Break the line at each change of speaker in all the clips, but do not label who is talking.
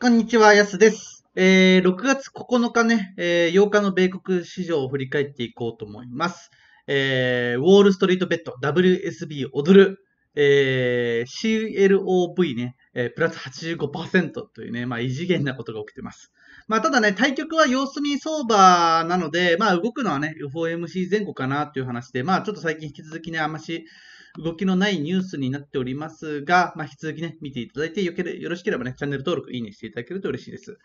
こんにちは、やすです。えー、6月9日ね、えー、8日の米国市場を振り返っていこうと思います。えー、ウォールストリートベッド、WSB 踊る、えー、CLOV ね、えー、プラス85%というね、まあ異次元なことが起きてます。まあただね、対局は様子見相場なので、まあ動くのはね、4MC 前後かなという話で、まあちょっと最近引き続きね、あんまし、動きのないニュースになっておりますが、まあ、引き続きね、見ていただいてよけれよろしければね、チャンネル登録、いいねしていただけると嬉しいです。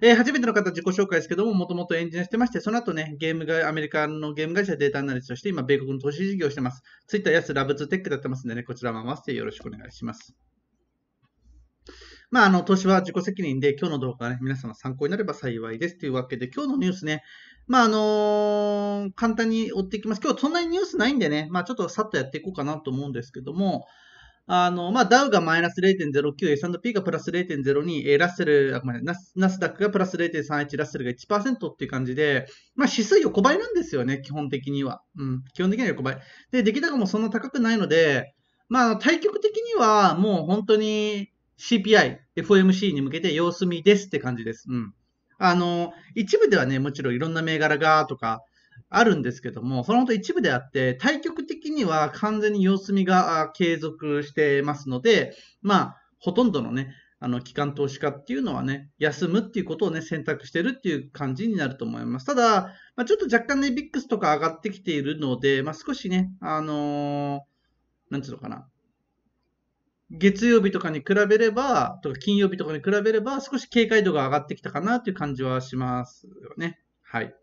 えー、初めての方、自己紹介ですけども、もともとエンジニアしてまして、その後ね、ゲームが、アメリカのゲーム会社データアナリストとして、今、米国の投資事業をしてます。Twitter やすラブツテックだってますんでね、こちらも合わせてよろしくお願いします。まあ、あの、投資は自己責任で、今日の動画がね、皆様参考になれば幸いです。というわけで、今日のニュースね、まあ、あのー、簡単に追っていきます。今日そんなにニュースないんでね、まあ、ちょっとさっとやっていこうかなと思うんですけども、あの、まあ、ダウがマイナス0.09、S&P がプラス0.02、えラッセル、あ、ごめん、ナスナスダックがプラス0.31、ラッセルが1%っていう感じで、まあ、指数横ばいなんですよね、基本的には。うん、基本的には横ばい。で、出来高もそんな高くないので、まあ、対局的にはもう本当に CPI、FOMC に向けて様子見ですって感じです。うん。あの、一部ではね、もちろんいろんな銘柄がとかあるんですけども、そのと一部であって、対局的には完全に様子見が継続してますので、まあ、ほとんどのね、あの、機関投資家っていうのはね、休むっていうことをね、選択してるっていう感じになると思います。ただ、まあ、ちょっと若干ね、ビックスとか上がってきているので、まあ、少しね、あのー、なんていうのかな、月曜日とかに比べれば、とか金曜日とかに比べれば、少し警戒度が上がってきたかなという感じはしますよね。はい。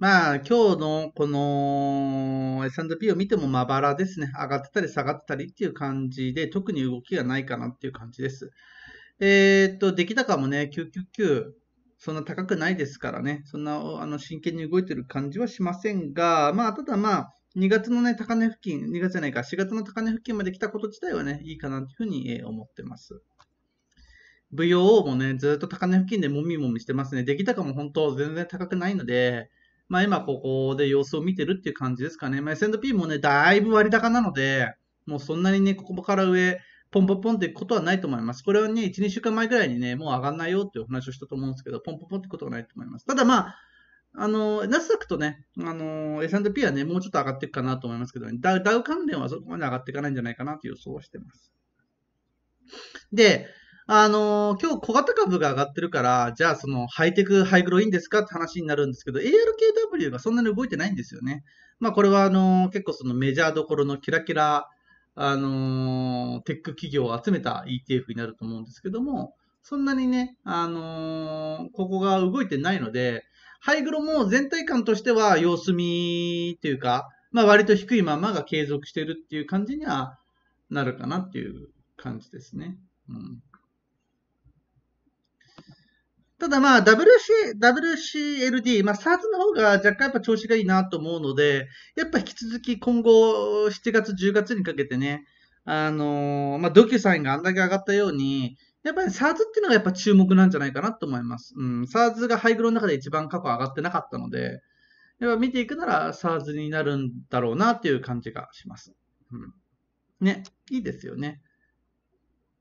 まあ、今日のこの S&P を見てもまばらですね。上がってたり下がってたりっていう感じで、特に動きがないかなっていう感じです。えー、っと、出来高もね、999、そんな高くないですからね。そんな、あの、真剣に動いてる感じはしませんが、まあ、ただまあ、2月のね、高値付近、2月じゃないか、4月の高値付近まで来たこと自体はね、いいかなというふうに思ってます。VOO もね、ずっと高値付近でもみもみしてますね。出来高も本当全然高くないので、まあ今ここで様子を見てるっていう感じですかね。まあ S&P もね、だいぶ割高なので、もうそんなにね、ここから上、ポンポンポンっていくことはないと思います。これはね、1、2週間前ぐらいにね、もう上がんないよっていうお話をしたと思うんですけど、ポンポンポンってことはないと思います。ただまあ、あの、ナスダックとね、あの、S&P はね、もうちょっと上がっていくかなと思いますけど、ね、ダウ、ダウ関連はそこまで上がっていかないんじゃないかなと予想してます。で、あの、今日小型株が上がってるから、じゃあそのハイテク、ハイグロいいんですかって話になるんですけど、ARKW がそんなに動いてないんですよね。まあこれはあの、結構そのメジャーどころのキラキラ、あの、テック企業を集めた ETF になると思うんですけども、そんなにね、あのここが動いてないので、ハイグロも全体感としては様子見というか、まあ割と低いままが継続してるっていう感じにはなるかなっていう感じですね。うん、ただまあ WC、WCLD、まあ SARS の方が若干やっぱ調子がいいなと思うので、やっぱ引き続き今後7月10月にかけてね、あのー、まあドキュサインがあんだけ上がったように、やっぱり SARS っていうのがやっぱ注目なんじゃないかなと思います。うん、SARS がハイグロの中で一番過去上がってなかったので、やっぱ見ていくなら SARS になるんだろうなっていう感じがします。うん、ね、いいですよね。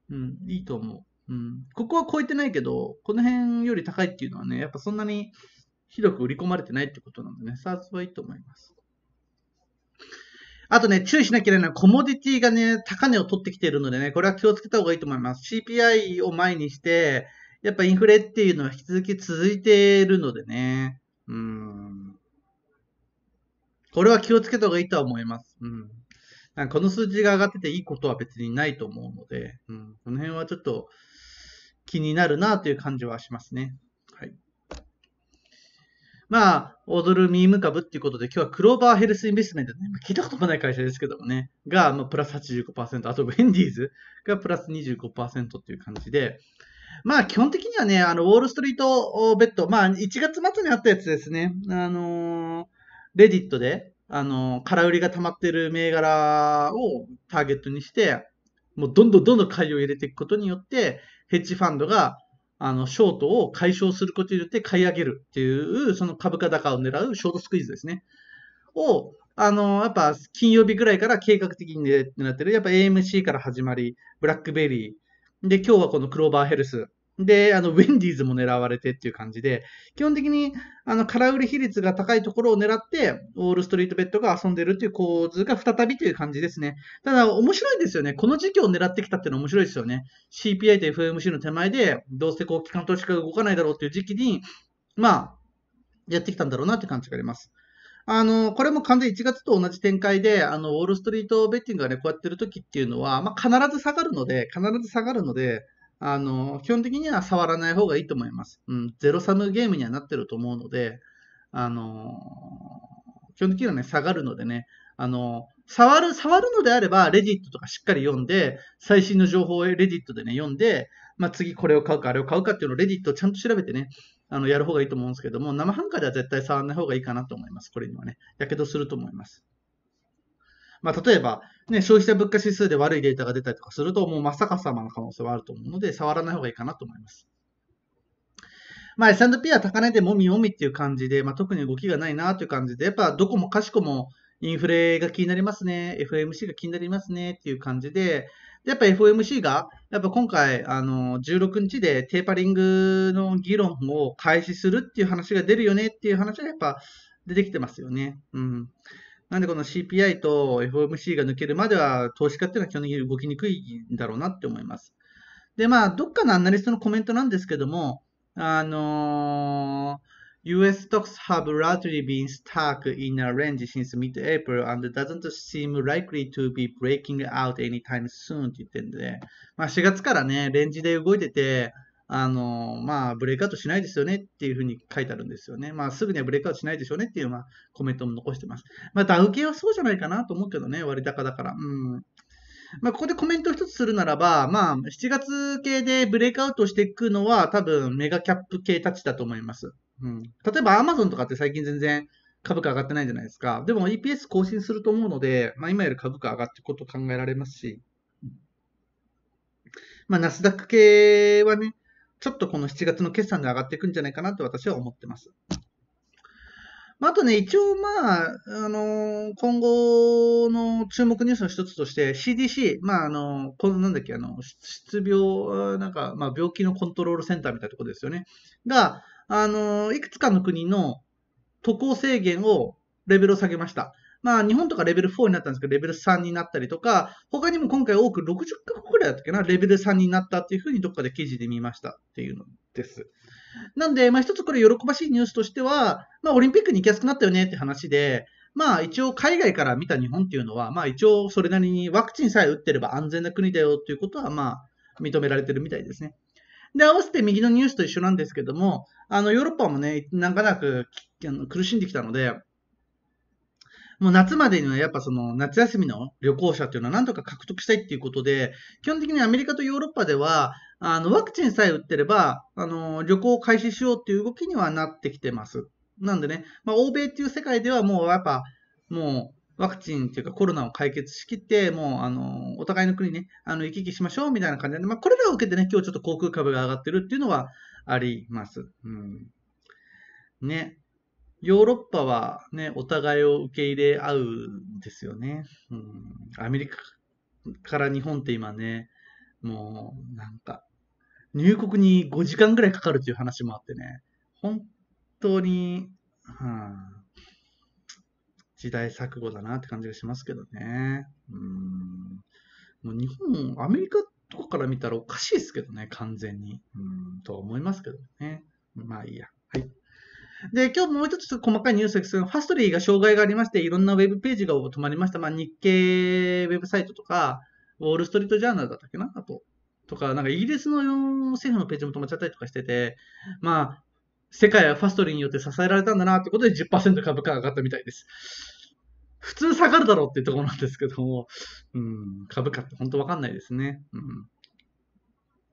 うん、いいと思う。うん、ここは超えてないけど、この辺より高いっていうのはね、やっぱそんなに広く売り込まれてないってことなんでね、SARS はいいと思います。あとね、注意しなきゃいけないのは、コモディティがね、高値を取ってきているのでね、これは気をつけた方がいいと思います。CPI を前にして、やっぱインフレっていうのは引き続き続いているのでね、うん。
これは気をつけた方がいいとは思
います。うん。なんかこの数字が上がってていいことは別にないと思うので、うん、この辺はちょっと気になるなという感じはしますね。まあ、踊るミーム株っていうことで、今日はクローバーヘルスインベストメントね、聞いたこともない会社ですけどもね、が、まあ、プラス85%、あとウェンディーズがプラス25%っていう感じで、まあ、基本的にはね、あの、ウォールストリートベッド、まあ、1月末にあったやつですね、あのー、レディットで、あのー、空売りが溜まってる銘柄をターゲットにして、もうどんどんどんどん買いを入れていくことによって、ヘッジファンドがあの、ショートを解消することによって買い上げるっていう、その株価高を狙うショートスクイーズですね。を、あの、やっぱ金曜日ぐらいから計画的に狙ってる。やっぱ AMC から始まり、ブラックベリー。で、今日はこのクローバーヘルス。で、あの、ウェンディーズも狙われてっていう感じで、基本的に、あの、空売り比率が高いところを狙って、ウォールストリートベッドが遊んでるっていう構図が再びという感じですね。ただ、面白いですよね。この時期を狙ってきたっていうのは面白いですよね。CPI と FMC の手前で、どうせこう、機関投資家が動かないだろうっていう時期に、まあ、やってきたんだろうなって感じがあります。あの、これも完全に1月と同じ展開で、あの、ウォールストリートベッティングがね、こうやってる時っていうのは、まあ、必ず下がるので、必ず下がるので、あの、基本的には触らない方がいいと思います。うん、ゼロサムゲームにはなってると思うので、あの、基本的にはね、下がるのでね、あの、触る、触るのであれば、レディットとかしっかり読んで、最新の情報をレディットでね、読んで、まあ、次これを買うか、あれを買うかっていうのをレディットをちゃんと調べてね、あの、やる方がいいと思うんですけども、生半可では絶対触らない方がいいかなと思います。これにはね。やけどすると思います。まあ、例えば、ね、消費者物価指数で悪いデータが出たりとかすると、もう真っ逆さまの可能性はあると思うので、触らない方がいいかなと思います。まあ、S&P は高値でもみもみっていう感じで、まあ、特に動きがないなという感じで、やっぱどこもかしこもインフレが気になりますね、FOMC が気になりますねっていう感じで、やっぱ FOMC が、やっぱ今回、あの、16日でテーパリングの議論を開始するっていう話が出るよねっていう話がやっぱ出てきてますよね。うん。なんでこの CPI と FOMC が抜けるまでは投資家っていうのは基本的に動きにくいんだろうなって思います。で、まあ、どっかのアナリストのコメントなんですけども、あのー US stocks have largely been stuck in a range since mid-April and doesn't seem likely to be breaking out anytime soon って言ってるんで、まあ4月からね、レンジで動いてて、あの、まあ、ブレイクアウトしないですよねっていうふうに書いてあるんですよね。まあ、すぐにはブレイクアウトしないでしょうねっていう、まあ、コメントも残してます。まあ、ダウ系はそうじゃないかなと思うけどね、割高だから。うん。まあ、ここでコメント一つするならば、まあ、7月系でブレイクアウトしていくのは、多分、メガキャップ系たちだと思います。うん。例えば、アマゾンとかって最近全然、株価上がってないじゃないですか。でも EPS 更新すると思うので、まあ、今より株価上がっていくこと考えられますし、まあ、ナスダック系はね、ちょっとこの7月の決算で上がっていくんじゃないかなと私は思ってます。あとね、一応まあ、あのー、今後の注目ニュースの一つとして CDC、まああのー、このなんだっけ、あの、失病、なんか、まあ病気のコントロールセンターみたいなところですよね。が、あのー、いくつかの国の渡航制限をレベルを下げました。まあ、日本とかレベル4になったんですけど、レベル3になったりとか、他にも今回多く60カ国くらいだったっけな、レベル3になったっていうふうにどっかで記事で見ましたっていうのです。なんで、まあ一つこれ喜ばしいニュースとしては、まあオリンピックに行きやすくなったよねって話で、まあ一応海外から見た日本っていうのは、まあ一応それなりにワクチンさえ打ってれば安全な国だよっていうことは、まあ認められてるみたいですね。で、合わせて右のニュースと一緒なんですけども、あのヨーロッパもね、長らく苦しんできたので、もう夏までにはやっぱその夏休みの旅行者っていうのはなんとか獲得したいっていうことで、基本的にアメリカとヨーロッパでは、あの、ワクチンさえ打ってれば、あの、旅行を開始しようっていう動きにはなってきてます。なんでね、まあ、欧米っていう世界ではもうやっぱ、もう、ワクチンっていうかコロナを解決しきって、もう、あの、お互いの国ね、あの、行き来しましょうみたいな感じで、まあ、これらを受けてね、今日ちょっと航空株が上がってるっていうのはあります。うん。ね。ヨーロッパはね、お互いを受け入れ合うんですよね。うん、アメリカから日本って今ね、もうなんか、入国に5時間ぐらいかかるという話もあってね、本当に、うん、時代錯誤だなって感じがしますけどね。うん、もう日本、アメリカとかから見たらおかしいですけどね、完全に。うん、とは思いますけどね。まあいいや。はい。で、今日もう一つ細かいニュースですけど、ファストリーが障害がありまして、いろんなウェブページが止まりました。まあ、日経ウェブサイトとか、ウォールストリートジャーナルだったっけなあと。とか、なんかイギリスの政府のページも止まっちゃったりとかしてて、まあ、世界はファストリーによって支えられたんだなってことで10%株価が上がったみたいです。普通下がるだろうっていうところなんですけども、うん、株価って本当わかんないですね。うん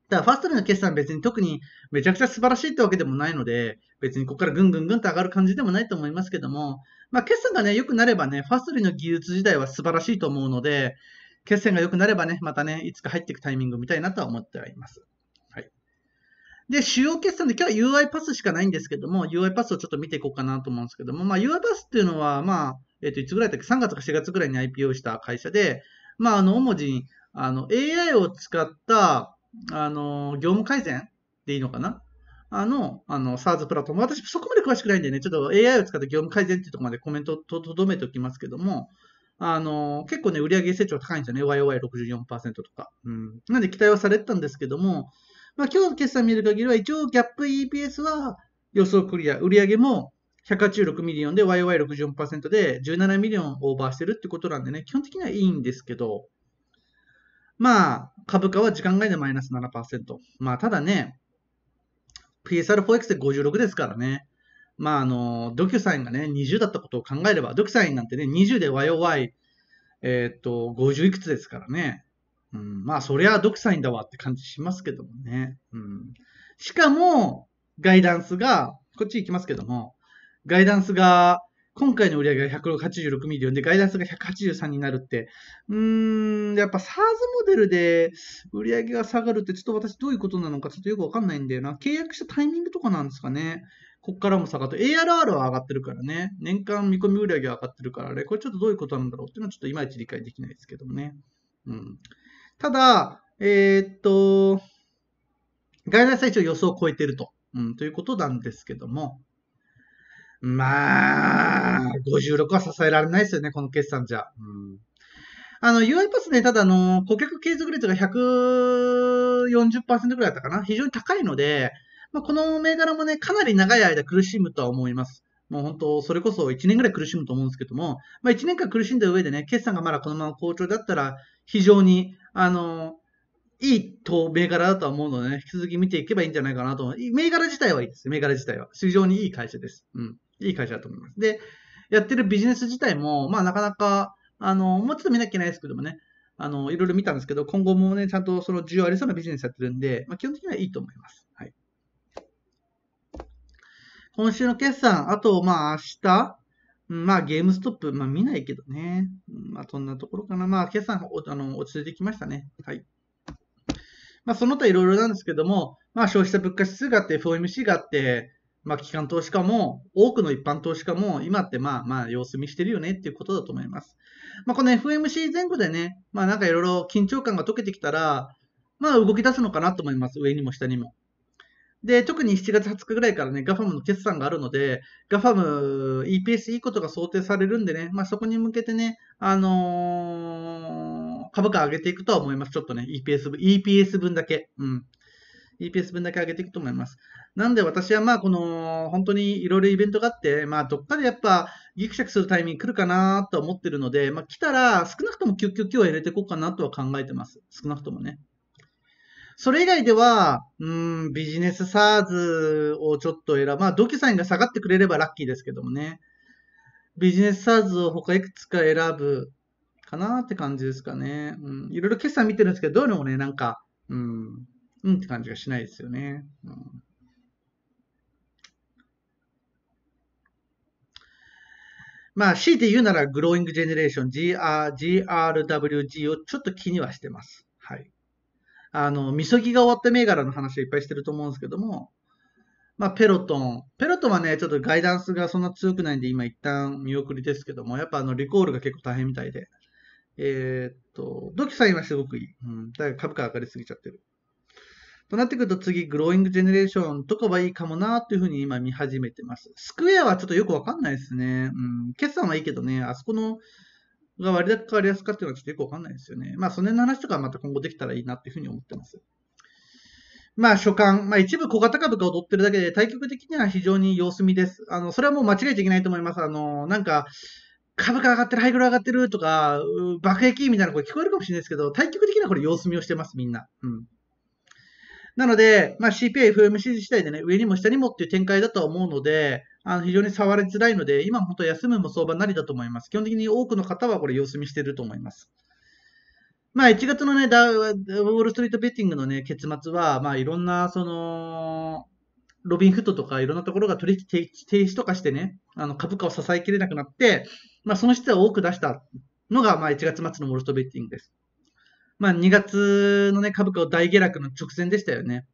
だファーストーの決算別に特にめちゃくちゃ素晴らしいってわけでもないので、別にここからぐんぐんぐんと上がる感じでもないと思いますけども、まあ決算がね、良くなればね、ファーストリーの技術自体は素晴らしいと思うので、決算が良くなればね、またね、いつか入っていくタイミング見たいなとは思ってはいます。はい。で、主要決算で今日は UI パスしかないんですけども、UI パスをちょっと見ていこうかなと思うんですけども、まあ UI パスっていうのは、まあ、えっ、ー、と、いつぐらいだっけ ?3 月か4月ぐらいに IPO した会社で、まあ、あの、主に、あの、AI を使った、あの、業務改善でいいのかなあの、あの、SARS プラットフォーム。私、そこまで詳しくないんでね、ちょっと AI を使って業務改善っていうところまでコメントとどめておきますけども、あの、結構ね、売上成長高いんですよね。YOY64% とか。うん。なんで期待はされてたんですけども、まあ、今日の決算見る限りは、一応、ギャップ EPS は予想クリア。売上も186ミリオンで YOY64% で17ミリオンオーバーしてるってことなんでね、基本的にはいいんですけど、まあ、株価は時間外でマイナス7%。まあ、ただね、PSR4X で56ですからね。まあ、あの、ドキュサインがね、20だったことを考えれば、ドキュサインなんてね、20で YOY、えー、っと、50いくつですからね。うん、まあ、そりゃドキュサインだわって感じしますけどもね。うん。しかも、ガイダンスが、こっち行きますけども、ガイダンスが今回の売り上げが186ミリオンで、ガイダンスが183になるって、うーん、やっぱ SARS モデルで売り上げが下がるって、ちょっと私どういうことなのかちょっとよくわかんないんだよな。契約したタイミングとかなんですかね。こっからも下がって、ARR は上がってるからね。年間見込み売り上げは上がってるから、ね、これちょっとどういうことなんだろうっていうのはちょっといまいち理解できないですけどもね。うん。ただ、えー、っと、ガイダンス最長予想を超えてると。うん、ということなんですけども、まあ、56は支えられないですよね、この決算じゃ。うんあの、u i p a t ね、ただ、あの、顧客継続率が140%ぐらいだったかな。非常に高いので、まあ、この銘柄もね、かなり長い間苦しむとは思います。もう本当、それこそ1年ぐらい苦しむと思うんですけども、まあ、1年間苦しんだ上でね、決算がまだこのまま好調だったら、非常に、あの、いい銘柄だとは思うのでね、引き続き見ていけばいいんじゃないかなと。銘柄自体はいいです。銘柄自体は。非常にいい会社です。うん。いい会社だと思います。で、やってるビジネス自体も、まあなかなか、あの、もうちょっと見なきゃいけないですけどもね、あの、いろいろ見たんですけど、今後もね、ちゃんとその需要ありそうなビジネスやってるんで、まあ基本的にはいいと思います。はい。今週の決算、あと、まあ明日、まあゲームストップ、まあ見ないけどね。まあそんなところかな。まあ決算、あの、落ち着いてきましたね。はい。まあその他いろいろなんですけども、まあ消費者物価指数があって、FOMC があって、まあ、機関投資家も、多くの一般投資家も、今ってまあまあ様子見してるよねっていうことだと思います。まあ、この FMC 前後でね、まあなんかいろいろ緊張感が解けてきたら、まあ動き出すのかなと思います。上にも下にも。で、特に7月20日ぐらいからね、ガファムの決算があるので、ガファム EPS いいことが想定されるんでね、まあ、そこに向けてね、あのー、株価上げていくとは思います。ちょっとね、EPS 分、EPS 分だけ。うん。EPS 分だけ上げていくと思います。なんで私はまあこの本当にいろいろイベントがあって、まあどっかでやっぱギクシャクするタイミング来るかなと思ってるので、まあ来たら少なくとも999キは入れていこうかなとは考えてます。少なくともね。それ以外では、うん、ビジネスサーズをちょっと選ぶ。まあドキュサインが下がってくれればラッキーですけどもね。ビジネスサーズを他いくつか選ぶかなって感じですかね。うん、いろいろ決算見てるんですけど、どういうのもね、なんか、うん、うんって感じがしないですよね。うん、まあ、強いて言うなら、グローイングジェネレーション、GRWG をちょっと気にはしてます。はい。あの、みそぎが終わった銘柄の話いっぱいしてると思うんですけども、まあ、ペロトン。ペロトンはね、ちょっとガイダンスがそんな強くないんで、今一旦見送りですけども、やっぱあの、リコールが結構大変みたいで。えー、っと、ドキさん今すごくいい。うん。だから株価上がりすぎちゃってる。となってくると次、グローイングジェネレーションとかはいいかもなというふうに今見始めてます。スクエアはちょっとよくわかんないですね。うん、決算はいいけどね、あそこのが割高か割安かっていうのはちょっとよくわかんないですよね。まあ、その辺の話とかまた今後できたらいいなっていうふうに思ってます。まあ、所感。まあ、一部小型株が踊ってるだけで、対局的には非常に様子見です。あの、それはもう間違えちゃいけないと思います。あの、なんか、株価上がってる、ハイグル上がってるとか、爆撃みたいな声聞こえるかもしれないですけど、対局的にはこれ様子見をしてます、みんな。うん。なので、まあ、CPI、FOMC 自体でね、上にも下にもっていう展開だとは思うので、あの非常に触れづらいので、今本当休むも相場なりだと思います。基本的に多くの方はこれ様子見してると思います。まあ、1月のね、ダウ、ウォールストリートベッティングのね、結末は、まあ、いろんな、その、ロビンフットとかいろんなところが取引停止とかしてね、あの株価を支えきれなくなって、まあ、損失は多く出したのが、まあ、1月末のウォールストリートベッティングです。まあ2月のね、株価を大下落の直前でしたよね。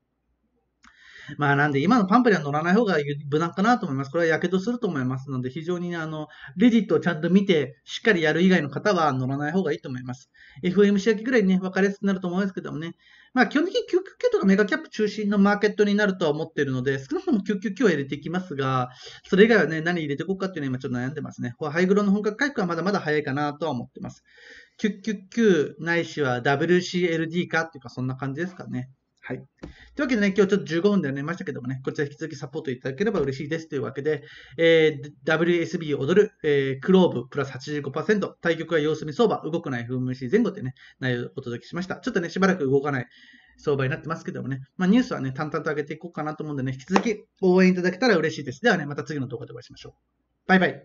まあなんで今のパンプには乗らない方が無難かなと思います。これは火傷すると思いますので、非常にあの、レジットをちゃんと見て、しっかりやる以外の方は乗らない方がいいと思います。FMC 焼きぐらいね、分かりやすくなると思いますけどもね。まあ基本的に999とかメガキャップ中心のマーケットになるとは思っているので、少なくとも999は入れていきますが、それ以外はね、何入れていこうかっていうのは今ちょっと悩んでますね。ハイグロの本格回復はまだまだ早いかなとは思ってます。999ないしは WCLD かっていうかそんな感じですかね。はい。というわけでね、今日ちょっと15分で寝ましたけどもね、こちら引き続きサポートいただければ嬉しいですというわけで、えー、WSB 踊る、えー、クローブプラス85%、対局は様子見相場、動くない風虫前後ってね、内容をお届けしました。ちょっとね、しばらく動かない相場になってますけどもね、まあ、ニュースはね、淡々と上げていこうかなと思うんでね、引き続き応援いただけたら嬉しいです。ではね、また次の動画でお会いしましょう。バイバイ。